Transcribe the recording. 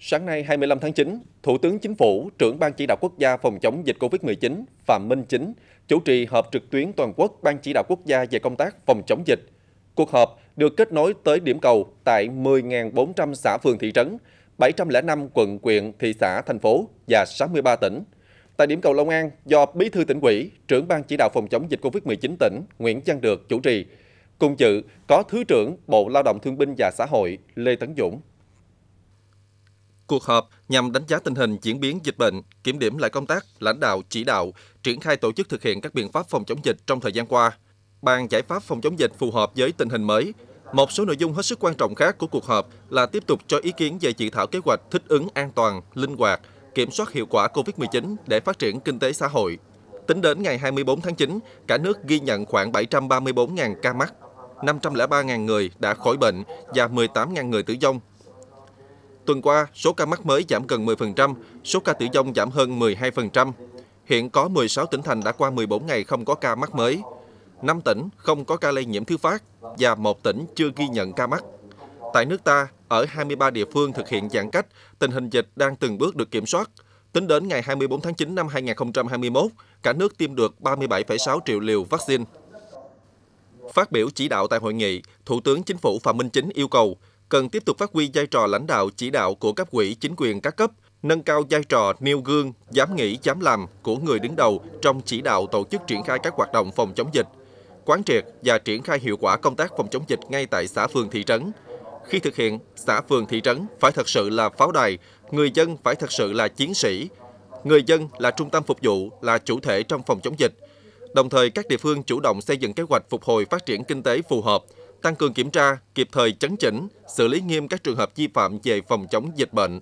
Sáng nay 25 tháng 9, Thủ tướng Chính phủ, trưởng Ban chỉ đạo quốc gia phòng chống dịch COVID-19 Phạm Minh Chính chủ trì họp trực tuyến toàn quốc Ban chỉ đạo quốc gia về công tác phòng chống dịch. Cuộc họp được kết nối tới điểm cầu tại 10.400 xã phường thị trấn, 705 quận, quyện, thị xã, thành phố và 63 tỉnh. Tại điểm cầu Long An, do Bí thư tỉnh ủy, trưởng Ban chỉ đạo phòng chống dịch COVID-19 tỉnh Nguyễn Văn Được chủ trì. Cùng dự có Thứ trưởng Bộ Lao động Thương binh và Xã hội Lê Tấn Dũng. Cuộc họp nhằm đánh giá tình hình diễn biến dịch bệnh, kiểm điểm lại công tác, lãnh đạo, chỉ đạo, triển khai tổ chức thực hiện các biện pháp phòng chống dịch trong thời gian qua, bàn giải pháp phòng chống dịch phù hợp với tình hình mới. Một số nội dung hết sức quan trọng khác của cuộc họp là tiếp tục cho ý kiến về dự thảo kế hoạch thích ứng an toàn, linh hoạt, kiểm soát hiệu quả COVID-19 để phát triển kinh tế xã hội. Tính đến ngày 24 tháng 9, cả nước ghi nhận khoảng 734.000 ca mắc, 503.000 người đã khỏi bệnh và 18.000 người tử vong Tuần qua, số ca mắc mới giảm gần 10%, số ca tử vong giảm hơn 12%. Hiện có 16 tỉnh thành đã qua 14 ngày không có ca mắc mới. 5 tỉnh không có ca lây nhiễm thứ phát và một tỉnh chưa ghi nhận ca mắc. Tại nước ta, ở 23 địa phương thực hiện giãn cách, tình hình dịch đang từng bước được kiểm soát. Tính đến ngày 24 tháng 9 năm 2021, cả nước tiêm được 37,6 triệu liều vaccine. Phát biểu chỉ đạo tại hội nghị, Thủ tướng Chính phủ Phạm Minh Chính yêu cầu cần tiếp tục phát huy vai trò lãnh đạo chỉ đạo của các quỹ chính quyền các cấp, nâng cao vai trò nêu gương, dám nghĩ, dám làm của người đứng đầu trong chỉ đạo tổ chức triển khai các hoạt động phòng chống dịch, quán triệt và triển khai hiệu quả công tác phòng chống dịch ngay tại xã phường thị trấn. Khi thực hiện, xã phường thị trấn phải thật sự là pháo đài, người dân phải thật sự là chiến sĩ, người dân là trung tâm phục vụ, là chủ thể trong phòng chống dịch. Đồng thời, các địa phương chủ động xây dựng kế hoạch phục hồi phát triển kinh tế phù hợp, tăng cường kiểm tra, kịp thời chấn chỉnh, xử lý nghiêm các trường hợp vi phạm về phòng chống dịch bệnh.